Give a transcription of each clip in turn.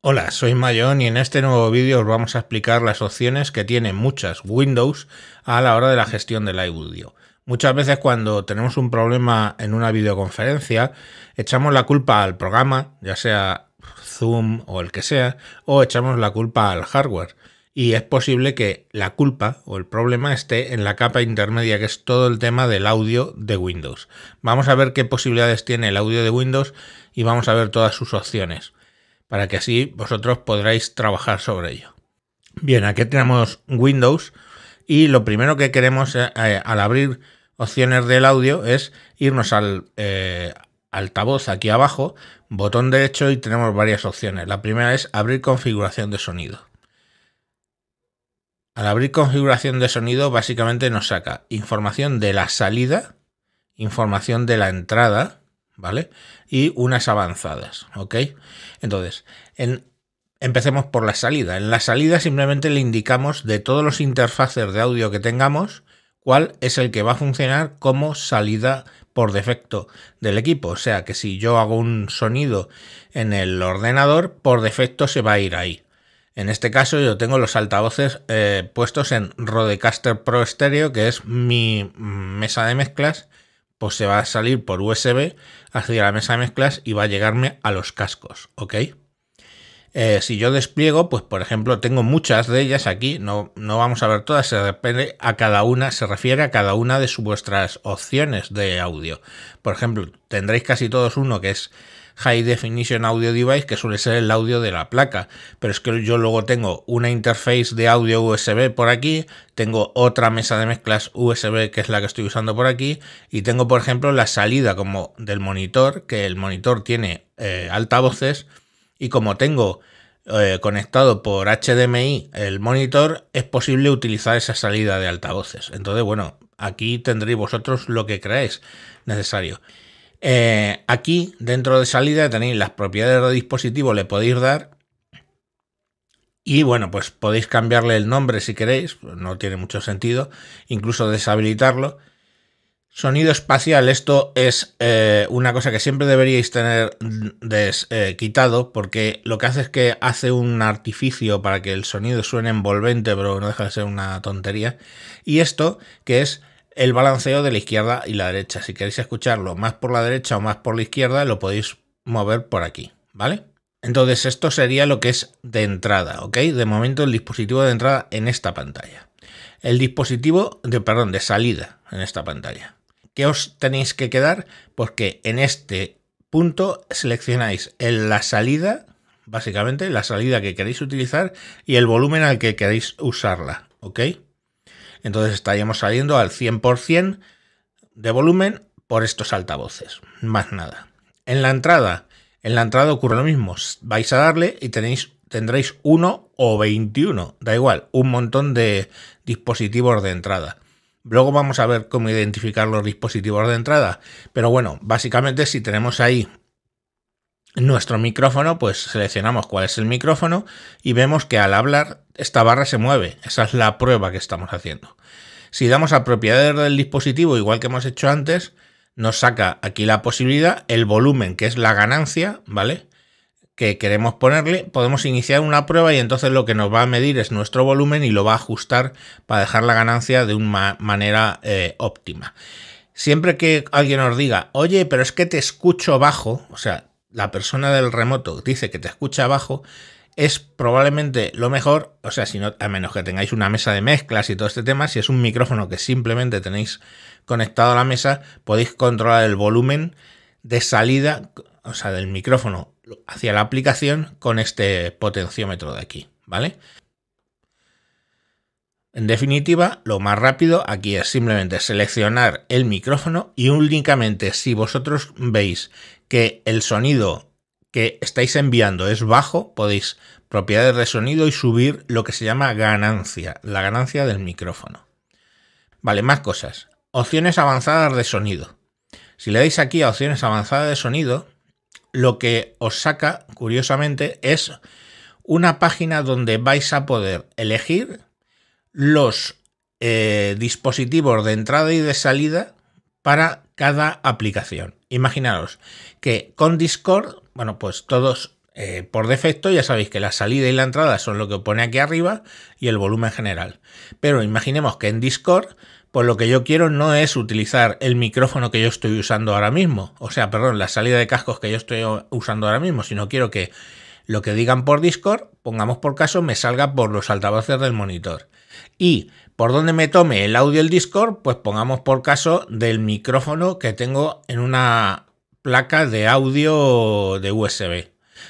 Hola, soy Mayón y en este nuevo vídeo os vamos a explicar las opciones que tienen muchas Windows a la hora de la gestión del audio. Muchas veces cuando tenemos un problema en una videoconferencia, echamos la culpa al programa, ya sea Zoom o el que sea, o echamos la culpa al hardware. Y es posible que la culpa o el problema esté en la capa intermedia, que es todo el tema del audio de Windows. Vamos a ver qué posibilidades tiene el audio de Windows y vamos a ver todas sus opciones para que así vosotros podréis trabajar sobre ello. Bien, aquí tenemos Windows y lo primero que queremos eh, eh, al abrir opciones del audio es irnos al eh, altavoz aquí abajo, botón derecho y tenemos varias opciones. La primera es abrir configuración de sonido. Al abrir configuración de sonido básicamente nos saca información de la salida, información de la entrada, ¿vale? Y unas avanzadas, ¿ok? Entonces, empecemos por la salida. En la salida simplemente le indicamos de todos los interfaces de audio que tengamos, cuál es el que va a funcionar como salida por defecto del equipo. O sea que si yo hago un sonido en el ordenador, por defecto se va a ir ahí. En este caso yo tengo los altavoces eh, puestos en Rodecaster Pro Stereo, que es mi mesa de mezclas, pues se va a salir por USB hacia la mesa de mezclas y va a llegarme a los cascos, ¿ok? Eh, si yo despliego, pues por ejemplo, tengo muchas de ellas aquí, no, no vamos a ver todas, se depende a cada una, se refiere a cada una de vuestras opciones de audio. Por ejemplo, tendréis casi todos uno que es High Definition Audio Device, que suele ser el audio de la placa. Pero es que yo luego tengo una interface de audio USB por aquí, tengo otra mesa de mezclas USB que es la que estoy usando por aquí, y tengo, por ejemplo, la salida como del monitor, que el monitor tiene eh, altavoces, y como tengo eh, conectado por HDMI el monitor, es posible utilizar esa salida de altavoces. Entonces, bueno, aquí tendréis vosotros lo que creáis necesario. Eh, aquí, dentro de salida, tenéis las propiedades del dispositivo, le podéis dar. Y bueno, pues podéis cambiarle el nombre si queréis, no tiene mucho sentido, incluso deshabilitarlo. Sonido espacial, esto es eh, una cosa que siempre deberíais tener eh, quitado porque lo que hace es que hace un artificio para que el sonido suene envolvente, pero no deja de ser una tontería. Y esto, que es el balanceo de la izquierda y la derecha. Si queréis escucharlo más por la derecha o más por la izquierda, lo podéis mover por aquí, ¿vale? Entonces esto sería lo que es de entrada, ¿ok? De momento el dispositivo de entrada en esta pantalla. El dispositivo de, perdón, de salida en esta pantalla. ¿Qué os tenéis que quedar? Porque pues en este punto seleccionáis en la salida, básicamente la salida que queréis utilizar y el volumen al que queréis usarla, ¿ok? Entonces estaríamos saliendo al 100% de volumen por estos altavoces, más nada. En la entrada, en la entrada ocurre lo mismo, vais a darle y tenéis, tendréis 1 o 21, da igual, un montón de dispositivos de entrada. Luego vamos a ver cómo identificar los dispositivos de entrada, pero bueno, básicamente si tenemos ahí nuestro micrófono, pues seleccionamos cuál es el micrófono y vemos que al hablar esta barra se mueve. Esa es la prueba que estamos haciendo. Si damos a propiedades del dispositivo, igual que hemos hecho antes, nos saca aquí la posibilidad, el volumen, que es la ganancia, ¿vale? Que queremos ponerle, podemos iniciar una prueba y entonces lo que nos va a medir es nuestro volumen y lo va a ajustar para dejar la ganancia de una manera eh, óptima. Siempre que alguien nos diga, oye, pero es que te escucho bajo, o sea, la persona del remoto dice que te escucha bajo, es probablemente lo mejor, o sea, si no, a menos que tengáis una mesa de mezclas y todo este tema, si es un micrófono que simplemente tenéis conectado a la mesa, podéis controlar el volumen de salida, o sea, del micrófono hacia la aplicación con este potenciómetro de aquí, ¿vale? En definitiva, lo más rápido aquí es simplemente seleccionar el micrófono y únicamente si vosotros veis que el sonido que estáis enviando es bajo, podéis propiedades de sonido y subir lo que se llama ganancia, la ganancia del micrófono. Vale, más cosas. Opciones avanzadas de sonido. Si le dais aquí a opciones avanzadas de sonido, lo que os saca, curiosamente, es una página donde vais a poder elegir los eh, dispositivos de entrada y de salida para cada aplicación. Imaginaros que con Discord bueno, pues todos eh, por defecto ya sabéis que la salida y la entrada son lo que pone aquí arriba y el volumen general. Pero imaginemos que en Discord, pues lo que yo quiero no es utilizar el micrófono que yo estoy usando ahora mismo, o sea, perdón, la salida de cascos que yo estoy usando ahora mismo, sino quiero que lo que digan por Discord, pongamos por caso, me salga por los altavoces del monitor. Y por donde me tome el audio el Discord, pues pongamos por caso del micrófono que tengo en una placa de audio de USB.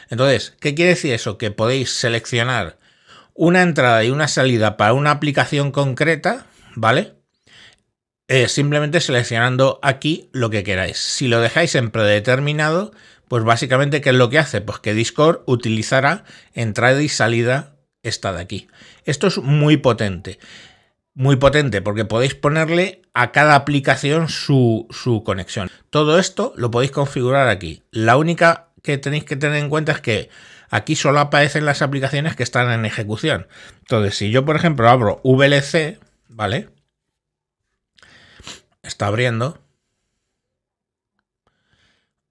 Entonces, ¿qué quiere decir eso? Que podéis seleccionar una entrada y una salida para una aplicación concreta, ¿vale? Eh, simplemente seleccionando aquí lo que queráis. Si lo dejáis en predeterminado, pues básicamente, ¿qué es lo que hace? Pues que Discord utilizará entrada y salida esta de aquí. Esto es muy potente muy potente porque podéis ponerle a cada aplicación su, conexión. Todo esto lo podéis configurar aquí. La única que tenéis que tener en cuenta es que aquí solo aparecen las aplicaciones que están en ejecución. Entonces, si yo, por ejemplo, abro VLC, ¿vale? Está abriendo.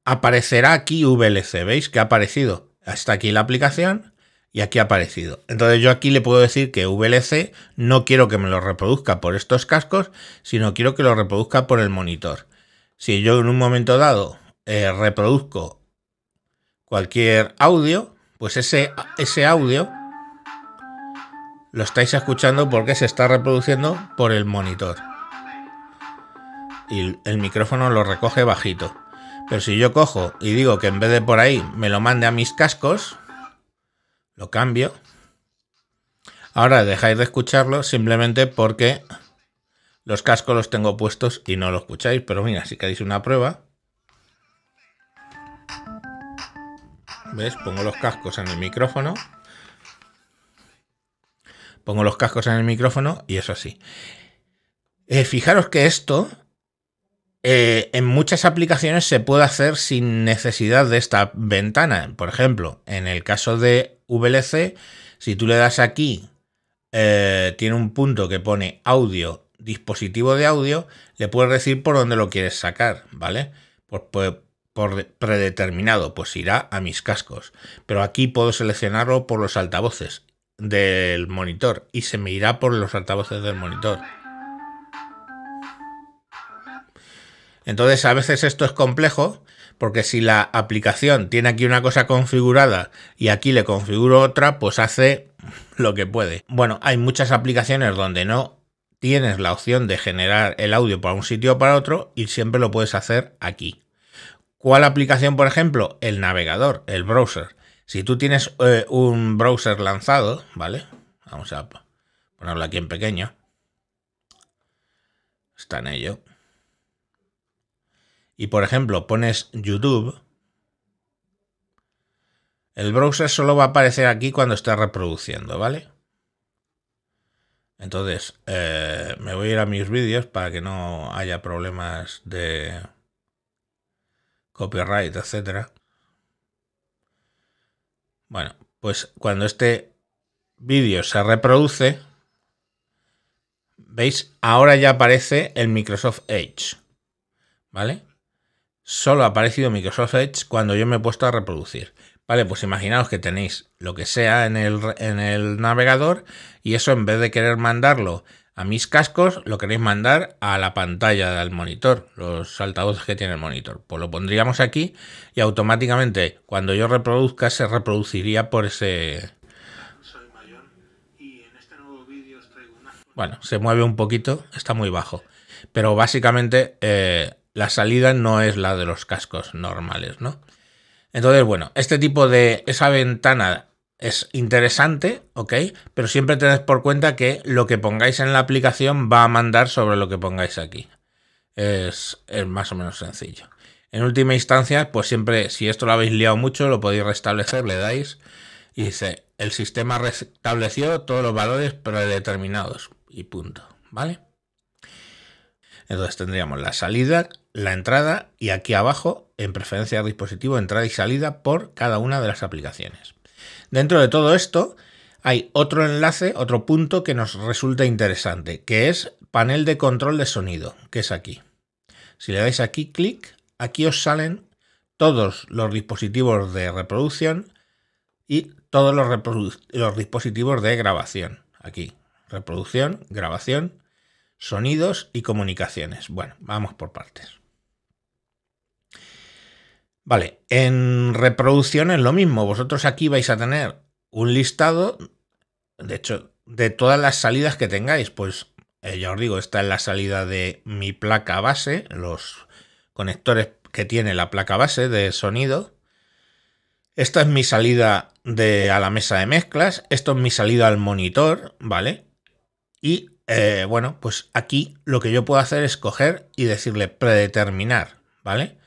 Aparecerá aquí VLC, ¿veis? Que ha aparecido. Hasta aquí la aplicación y aquí ha aparecido. Entonces yo aquí le puedo decir que VLC no quiero que me lo reproduzca por estos cascos, sino quiero que lo reproduzca por el monitor. Si yo en un momento dado eh, reproduzco cualquier audio, pues ese, ese audio lo estáis escuchando porque se está reproduciendo por el monitor. Y el micrófono lo recoge bajito. Pero si yo cojo y digo que en vez de por ahí me lo mande a mis cascos, lo cambio. Ahora dejáis de escucharlo simplemente porque los cascos los tengo puestos y no lo escucháis. Pero mira, si queréis una prueba. ¿Ves? Pongo los cascos en el micrófono. Pongo los cascos en el micrófono y eso así. Eh, fijaros que esto eh, en muchas aplicaciones se puede hacer sin necesidad de esta ventana. Por ejemplo, en el caso de VLC. Si tú le das aquí, eh, tiene un punto que pone audio, dispositivo de audio, le puedes decir por dónde lo quieres sacar, ¿vale? Pues, pues, por predeterminado, pues irá a mis cascos. Pero aquí puedo seleccionarlo por los altavoces del monitor y se me irá por los altavoces del monitor. Entonces a veces esto es complejo porque si la aplicación tiene aquí una cosa configurada y aquí le configuro otra, pues hace lo que puede. Bueno, hay muchas aplicaciones donde no tienes la opción de generar el audio para un sitio o para otro y siempre lo puedes hacer aquí. ¿Cuál aplicación, por ejemplo? El navegador, el browser. Si tú tienes eh, un browser lanzado, ¿vale? Vamos a ponerlo aquí en pequeño. Está en ello y por ejemplo pones YouTube, el browser solo va a aparecer aquí cuando está reproduciendo, ¿vale? Entonces, eh, me voy a ir a mis vídeos para que no haya problemas de copyright, etcétera. Bueno, pues cuando este vídeo se reproduce, ¿veis? Ahora ya aparece el Microsoft Edge, ¿vale? solo ha aparecido Microsoft Edge cuando yo me he puesto a reproducir. Vale, pues imaginaos que tenéis lo que sea en el, en el navegador y eso en vez de querer mandarlo a mis cascos lo queréis mandar a la pantalla del monitor, los altavoces que tiene el monitor. Pues lo pondríamos aquí y automáticamente cuando yo reproduzca se reproduciría por ese... Bueno, se mueve un poquito, está muy bajo. Pero básicamente eh, la salida no es la de los cascos normales, ¿no? Entonces, bueno, este tipo de, esa ventana es interesante, ¿ok? Pero siempre tened por cuenta que lo que pongáis en la aplicación va a mandar sobre lo que pongáis aquí. Es, es más o menos sencillo. En última instancia, pues siempre, si esto lo habéis liado mucho, lo podéis restablecer, le dais y dice, el sistema restableció todos los valores predeterminados y punto, ¿vale? Entonces tendríamos la salida, la entrada y aquí abajo, en preferencia de dispositivo, entrada y salida por cada una de las aplicaciones. Dentro de todo esto hay otro enlace, otro punto que nos resulta interesante, que es panel de control de sonido, que es aquí. Si le dais aquí clic, aquí os salen todos los dispositivos de reproducción y todos los, los dispositivos de grabación. Aquí, reproducción, grabación, sonidos y comunicaciones. Bueno, vamos por partes. Vale, en reproducción es lo mismo. Vosotros aquí vais a tener un listado, de hecho, de todas las salidas que tengáis. Pues eh, ya os digo, esta es la salida de mi placa base, los conectores que tiene la placa base de sonido. Esta es mi salida a la mesa de mezclas. Esto es mi salida al monitor, ¿vale? Y eh, bueno, pues aquí lo que yo puedo hacer es coger y decirle predeterminar, ¿vale?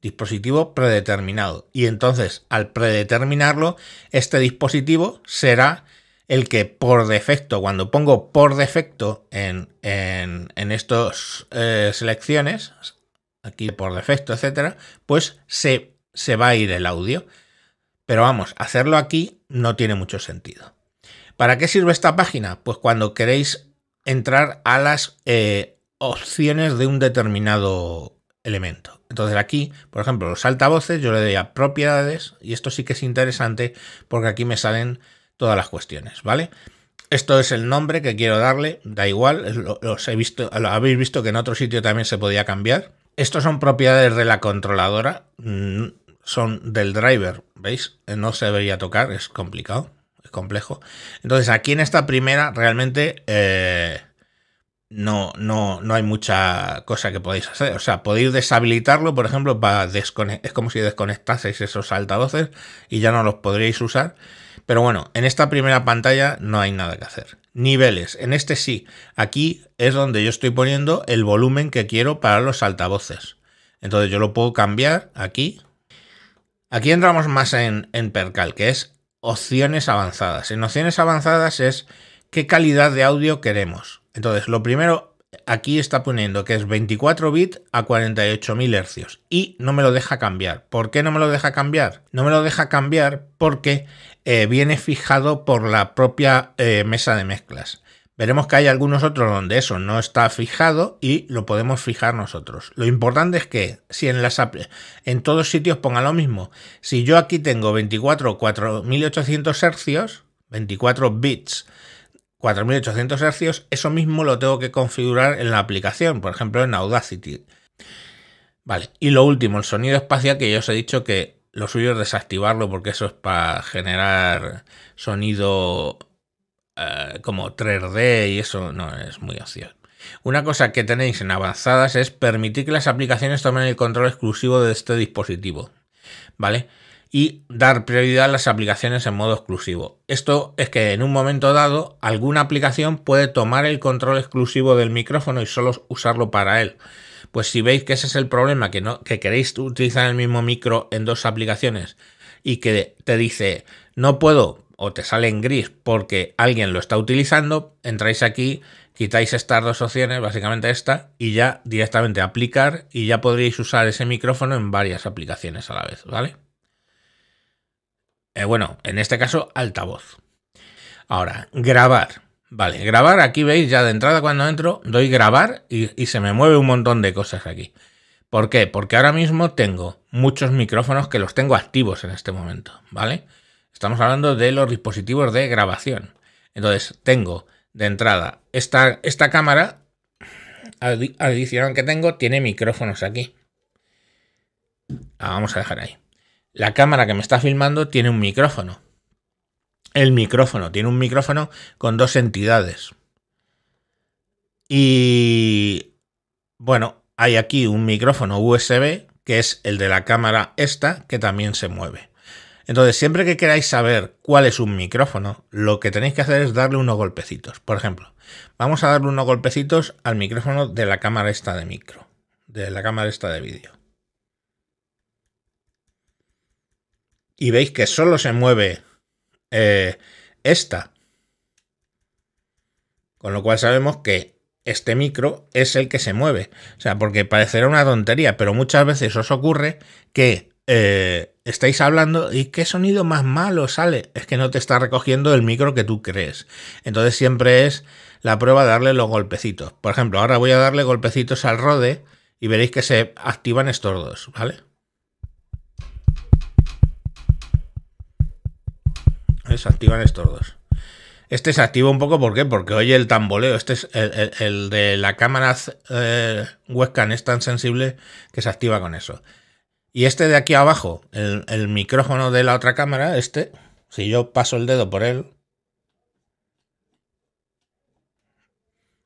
Dispositivo predeterminado. Y entonces, al predeterminarlo, este dispositivo será el que por defecto, cuando pongo por defecto en, en, en estas eh, selecciones, aquí por defecto, etcétera, pues se, se va a ir el audio. Pero vamos, hacerlo aquí no tiene mucho sentido. ¿Para qué sirve esta página? Pues cuando queréis entrar a las eh, opciones de un determinado elemento. Entonces aquí, por ejemplo, los altavoces, yo le doy a propiedades y esto sí que es interesante porque aquí me salen todas las cuestiones, ¿vale? Esto es el nombre que quiero darle, da igual, los he visto, lo habéis visto que en otro sitio también se podía cambiar. Estos son propiedades de la controladora, mm, son del driver, ¿veis? Eh, no se debería tocar, es complicado complejo. Entonces, aquí en esta primera, realmente eh, no, no, hay mucha cosa que podéis hacer. O sea, podéis deshabilitarlo, por ejemplo, para es como si desconectaseis esos altavoces y ya no los podríais usar. Pero bueno, en esta primera pantalla no hay nada que hacer. Niveles, en este sí. Aquí es donde yo estoy poniendo el volumen que quiero para los altavoces. Entonces yo lo puedo cambiar aquí. Aquí entramos más en, en percal, que es opciones avanzadas. En opciones avanzadas es qué calidad de audio queremos. Entonces, lo primero, aquí está poniendo que es 24 bits a 48.000 hercios y no me lo deja cambiar. ¿Por qué no me lo deja cambiar? No me lo deja cambiar porque eh, viene fijado por la propia eh, mesa de mezclas. Veremos que hay algunos otros donde eso no está fijado y lo podemos fijar nosotros. Lo importante es que si en las en todos sitios ponga lo mismo. Si yo aquí tengo 24 4800 Hz, 24 bits 4800 Hz, eso mismo lo tengo que configurar en la aplicación, por ejemplo en Audacity. Vale, y lo último, el sonido espacial que yo os he dicho que lo suyo es desactivarlo porque eso es para generar sonido eh, como 3D y eso no es muy opción. Una cosa que tenéis en avanzadas es permitir que las aplicaciones tomen el control exclusivo de este dispositivo, ¿vale? Y dar prioridad a las aplicaciones en modo exclusivo. Esto es que en un momento dado alguna aplicación puede tomar el control exclusivo del micrófono y solo usarlo para él. Pues si veis que ese es el problema, que, no, que queréis utilizar el mismo micro en dos aplicaciones y que te dice no puedo o te sale en gris porque alguien lo está utilizando, entráis aquí, quitáis estas dos opciones, básicamente esta, y ya directamente aplicar y ya podréis usar ese micrófono en varias aplicaciones a la vez, ¿vale? Eh, bueno, en este caso, altavoz. Ahora, grabar. Vale, grabar, aquí veis ya de entrada cuando entro, doy grabar y, y se me mueve un montón de cosas aquí. ¿Por qué? Porque ahora mismo tengo muchos micrófonos que los tengo activos en este momento, ¿vale? Estamos hablando de los dispositivos de grabación. Entonces, tengo de entrada esta, esta cámara adicional que tengo, tiene micrófonos aquí. La vamos a dejar ahí. La cámara que me está filmando tiene un micrófono. El micrófono tiene un micrófono con dos entidades. Y bueno, hay aquí un micrófono USB que es el de la cámara esta que también se mueve. Entonces, siempre que queráis saber cuál es un micrófono, lo que tenéis que hacer es darle unos golpecitos. Por ejemplo, vamos a darle unos golpecitos al micrófono de la cámara esta de micro, de la cámara esta de vídeo. Y veis que solo se mueve eh, esta. Con lo cual sabemos que este micro es el que se mueve. O sea, porque parecerá una tontería, pero muchas veces os ocurre que eh, estáis hablando y qué sonido más malo sale. Es que no te está recogiendo el micro que tú crees. Entonces siempre es la prueba de darle los golpecitos. Por ejemplo, ahora voy a darle golpecitos al rode y veréis que se activan estos dos, ¿vale? Se activan estos dos. Este se activa un poco, Porque oye el tamboleo. Este es el, de la cámara eh, webcam es tan sensible que se activa con eso. Y este de aquí abajo, el, micrófono de la otra cámara, este, si yo paso el dedo por él,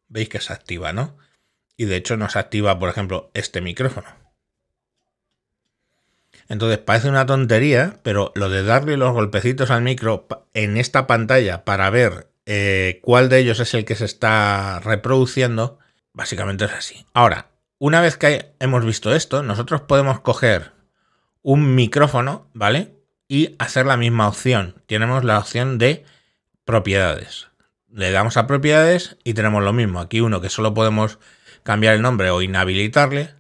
veis que se activa, ¿no? Y de hecho nos activa, por ejemplo, este micrófono. Entonces parece una tontería, pero lo de darle los golpecitos al micro en esta pantalla para ver eh, cuál de ellos es el que se está reproduciendo, básicamente es así. Ahora, una vez que hemos visto esto, nosotros podemos coger un micrófono, ¿vale? Y hacer la misma opción. Tenemos la opción de propiedades. Le damos a propiedades y tenemos lo mismo. Aquí uno que solo podemos cambiar el nombre o inhabilitarle.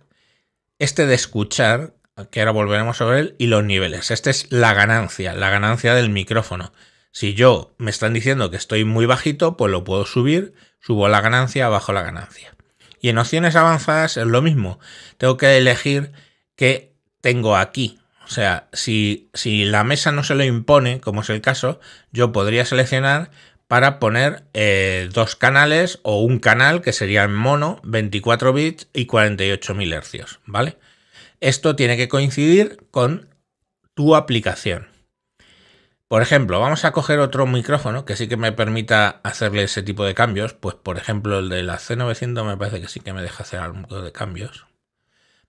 Este de escuchar, que ahora volveremos sobre él, y los niveles. Este es la ganancia, la ganancia del micrófono. Si yo me están diciendo que estoy muy bajito, pues lo puedo subir, subo la ganancia, bajo la ganancia. Y en opciones avanzadas es lo mismo. Tengo que elegir que tengo aquí. O sea, si, si la mesa no se lo impone, como es el caso, yo podría seleccionar para poner eh, dos canales o un canal que sería en mono, 24 bits y 48.000 hercios, ¿vale? Esto tiene que coincidir con tu aplicación. Por ejemplo, vamos a coger otro micrófono que sí que me permita hacerle ese tipo de cambios, pues por ejemplo el de la C900 me parece que sí que me deja hacer tipo de cambios.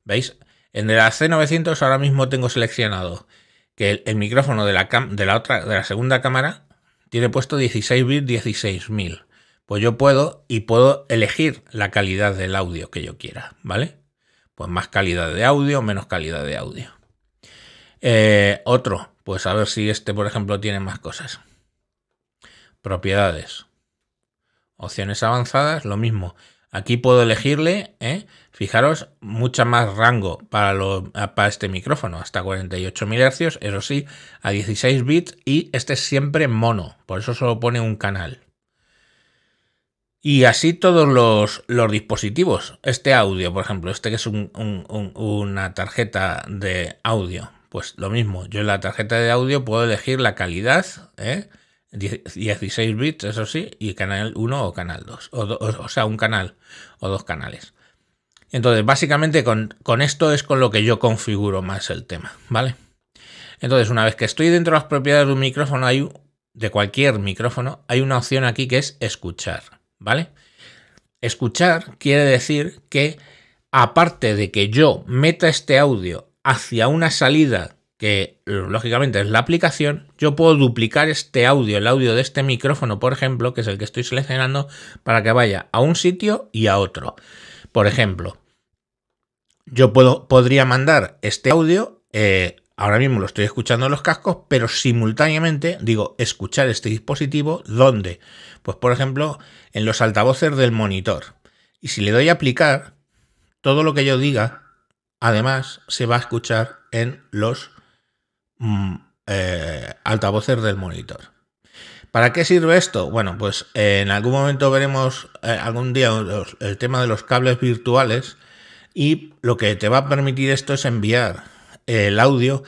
¿Veis? En el c 900 ahora mismo tengo seleccionado que el, micrófono de la, otra, de la segunda cámara tiene puesto 16 bits 16.000. Pues yo puedo y puedo elegir la calidad del audio que yo quiera, ¿vale? Pues más calidad de audio, menos calidad de audio. Eh, otro, pues a ver si este, por ejemplo, tiene más cosas. Propiedades. Opciones avanzadas, lo mismo. Aquí puedo elegirle, ¿eh? fijaros, mucha más rango para, este micrófono, hasta 48.000 Hz, eso sí, a 16 bits y este es siempre mono, por eso solo pone un canal. Y así todos los, dispositivos. Este audio, por ejemplo, este que es una tarjeta de audio, pues lo mismo, yo en la tarjeta de audio puedo elegir la calidad, ¿eh? 16 bits, eso sí, y canal 1 o canal 2, o, sea, un canal o dos canales. Entonces, básicamente con, con, esto es con lo que yo configuro más el tema, ¿vale? Entonces, una vez que estoy dentro de las propiedades de un micrófono, hay, de cualquier micrófono, hay una opción aquí que es escuchar, ¿vale? Escuchar quiere decir que, aparte de que yo meta este audio hacia una salida que lógicamente es la aplicación, yo puedo duplicar este audio, el audio de este micrófono, por ejemplo, que es el que estoy seleccionando, para que vaya a un sitio y a otro. Por ejemplo, yo puedo, podría mandar este audio, eh, ahora mismo lo estoy escuchando en los cascos, pero simultáneamente digo escuchar este dispositivo, ¿dónde? Pues por ejemplo, en los altavoces del monitor. Y si le doy a aplicar, todo lo que yo diga, además, se va a escuchar en los Mm, eh, altavoces del monitor. ¿Para qué sirve esto? Bueno, pues eh, en algún momento veremos eh, algún día el tema de los cables virtuales y lo que te va a permitir esto es enviar el audio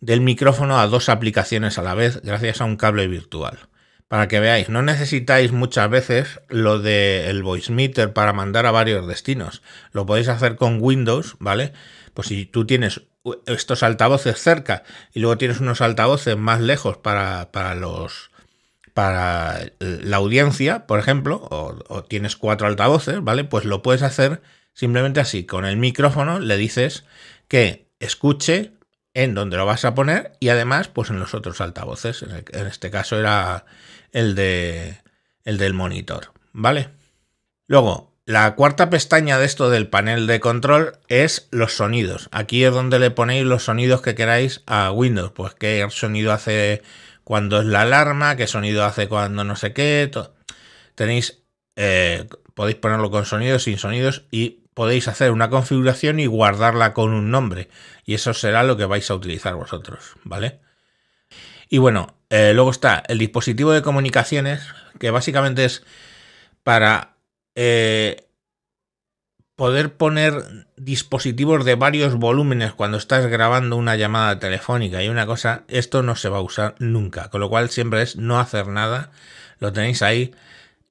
del micrófono a dos aplicaciones a la vez gracias a un cable virtual. Para que veáis, no necesitáis muchas veces lo del voice meter para mandar a varios destinos. Lo podéis hacer con Windows, ¿vale? Pues si tú tienes estos altavoces cerca y luego tienes unos altavoces más lejos para, para los para la audiencia, por ejemplo, o, tienes cuatro altavoces, ¿vale? Pues lo puedes hacer simplemente así, con el micrófono le dices que escuche en donde lo vas a poner y además pues en los otros altavoces, en, en este caso era el de el del monitor, ¿vale? Luego, la cuarta pestaña de esto del panel de control es los sonidos. Aquí es donde le ponéis los sonidos que queráis a Windows. Pues qué sonido hace cuando es la alarma, qué sonido hace cuando no sé qué. Tenéis, eh, podéis ponerlo con sonidos, sin sonidos y podéis hacer una configuración y guardarla con un nombre. Y eso será lo que vais a utilizar vosotros, ¿vale? Y bueno, eh, luego está el dispositivo de comunicaciones, que básicamente es para eh, poder poner dispositivos de varios volúmenes cuando estás grabando una llamada telefónica y una cosa, esto no se va a usar nunca, con lo cual siempre es no hacer nada, lo tenéis ahí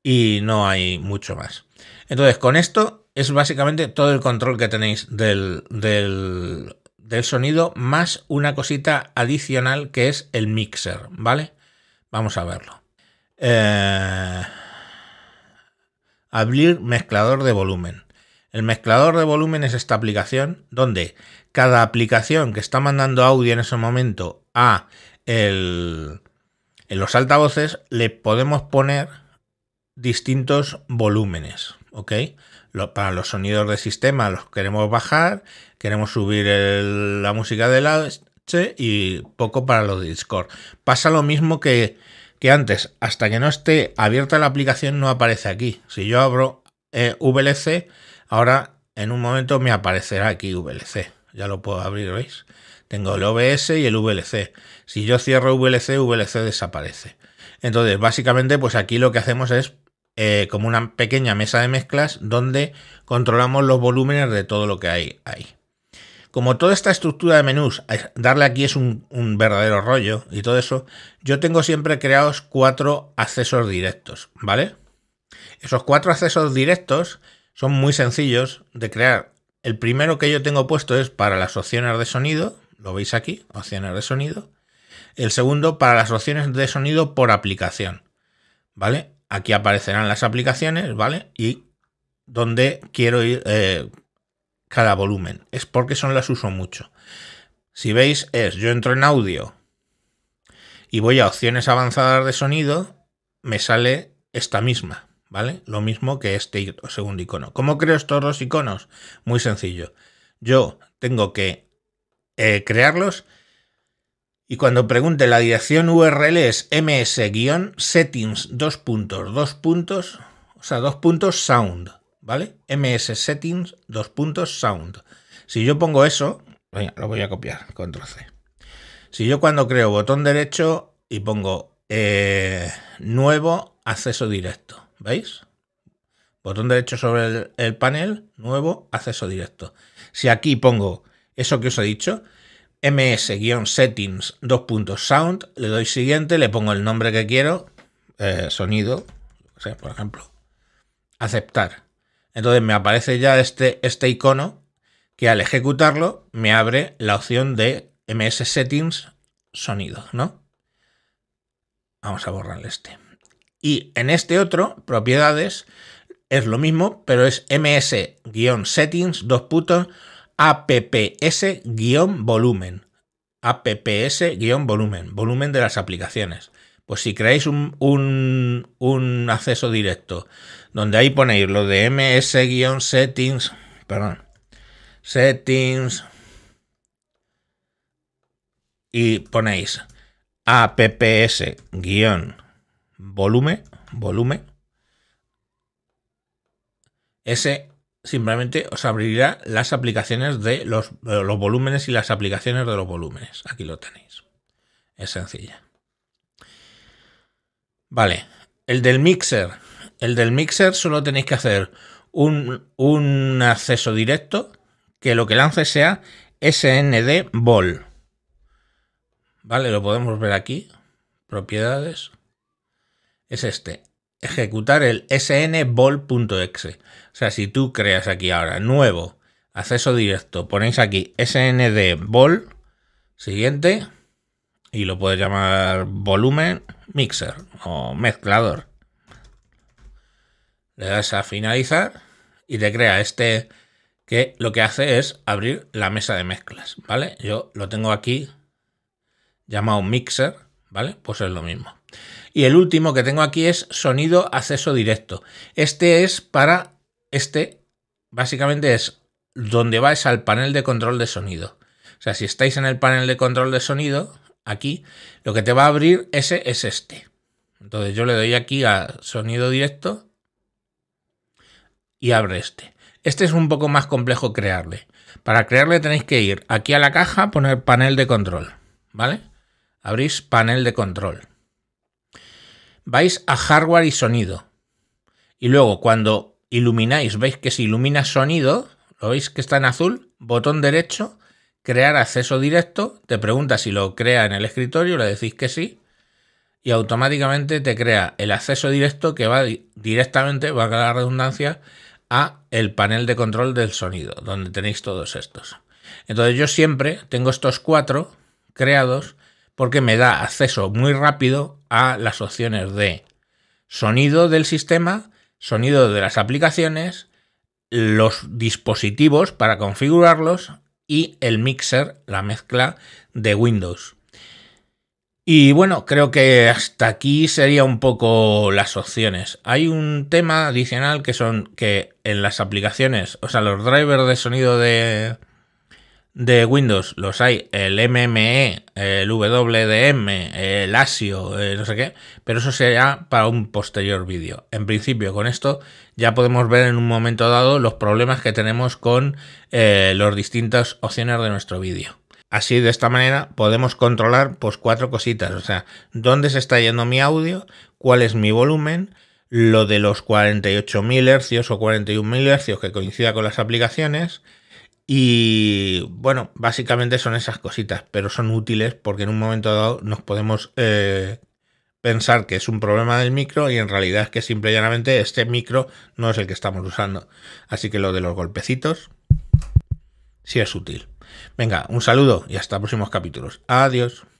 y no hay mucho más. Entonces, con esto es básicamente todo el control que tenéis del, del sonido, más una cosita adicional que es el mixer, ¿vale? Vamos a verlo. Eh abrir mezclador de volumen. El mezclador de volumen es esta aplicación donde cada aplicación que está mandando audio en ese momento a el, en los altavoces le podemos poner distintos volúmenes, ¿ok? para los sonidos de sistema los queremos bajar, queremos subir la música de la y poco para los de Discord. Pasa lo mismo que que antes, hasta que no esté abierta la aplicación, no aparece aquí. Si yo abro eh, VLC, ahora en un momento me aparecerá aquí VLC. Ya lo puedo abrir, ¿veis? Tengo el OBS y el VLC. Si yo cierro VLC, VLC desaparece. Entonces, básicamente, pues aquí lo que hacemos es eh, como una pequeña mesa de mezclas donde controlamos los volúmenes de todo lo que hay ahí como toda esta estructura de menús, darle aquí es un, verdadero rollo y todo eso, yo tengo siempre creados cuatro accesos directos, ¿vale? Esos cuatro accesos directos son muy sencillos de crear. El primero que yo tengo puesto es para las opciones de sonido, lo veis aquí, opciones de sonido. El segundo para las opciones de sonido por aplicación, ¿vale? Aquí aparecerán las aplicaciones, ¿vale? Y donde quiero ir, eh, cada volumen. Es porque son las uso mucho. Si veis, es yo entro en audio y voy a opciones avanzadas de sonido, me sale esta misma, ¿vale? Lo mismo que este segundo icono. ¿Cómo creo estos dos iconos? Muy sencillo. Yo tengo que eh, crearlos y cuando pregunte la dirección URL es ms-settings dos puntos, dos puntos, o sea, dos puntos sound. ¿vale? MS Settings, dos Sound. Si yo pongo eso, lo voy a copiar, control C. Si yo cuando creo botón derecho y pongo eh, nuevo acceso directo, ¿veis? Botón derecho sobre el, panel, nuevo acceso directo. Si aquí pongo eso que os he dicho, ms-settings, dos sound, le doy siguiente, le pongo el nombre que quiero, eh, sonido, por ejemplo, aceptar. Entonces me aparece ya este, este icono que al ejecutarlo me abre la opción de MS Settings Sonido, ¿no? Vamos a borrarle este. Y en este otro, propiedades, es lo mismo, pero es ms-settings, dos apps-volumen. apps-volumen, volumen de las aplicaciones. Pues si creáis un, acceso directo, donde ahí ponéis lo de ms-settings, perdón, settings, y ponéis apps-volume, volumen, ese simplemente os abrirá las aplicaciones de los, los volúmenes y las aplicaciones de los volúmenes. Aquí lo tenéis. Es sencilla. Vale, el del mixer. El del mixer solo tenéis que hacer un, acceso directo que lo que lance sea SND Ball. Vale, lo podemos ver aquí. Propiedades. Es este. Ejecutar el snball.exe. O sea, si tú creas aquí ahora nuevo acceso directo, ponéis aquí SND Ball, siguiente, y lo puedes llamar volumen mixer o mezclador. Le das a finalizar y te crea este que lo que hace es abrir la mesa de mezclas, ¿vale? Yo lo tengo aquí llamado mixer, ¿vale? Pues es lo mismo. Y el último que tengo aquí es sonido acceso directo. Este es para este básicamente es donde vais al panel de control de sonido. O sea, si estáis en el panel de control de sonido, aquí, lo que te va a abrir ese es este. Entonces yo le doy aquí a sonido directo y abre este. Este es un poco más complejo crearle. Para crearle tenéis que ir aquí a la caja, poner panel de control, ¿vale? Abrís panel de control. Vais a hardware y sonido. Y luego cuando ilumináis, veis que se ilumina sonido, lo veis que está en azul, botón derecho crear acceso directo, te pregunta si lo crea en el escritorio, le decís que sí, y automáticamente te crea el acceso directo que va directamente, va a la redundancia, a el panel de control del sonido, donde tenéis todos estos. Entonces yo siempre tengo estos cuatro creados porque me da acceso muy rápido a las opciones de sonido del sistema, sonido de las aplicaciones, los dispositivos para configurarlos y el mixer, la mezcla de Windows. Y bueno, creo que hasta aquí sería un poco las opciones. Hay un tema adicional que son que en las aplicaciones, o sea, los drivers de sonido de, de Windows, los hay, el MME, el WDM, el ASIO, eh, no sé qué, pero eso será para un posterior vídeo. En principio, con esto ya podemos ver en un momento dado los problemas que tenemos con eh, las distintas opciones de nuestro vídeo. Así de esta manera podemos controlar pues cuatro cositas, o sea, dónde se está yendo mi audio, cuál es mi volumen, lo de los 48.000 hercios o 41.000 hercios que coincida con las aplicaciones y bueno, básicamente son esas cositas, pero son útiles porque en un momento dado nos podemos eh, pensar que es un problema del micro y en realidad es que simple y llanamente este micro no es el que estamos usando. Así que lo de los golpecitos sí es útil. Venga, un saludo y hasta próximos capítulos. Adiós.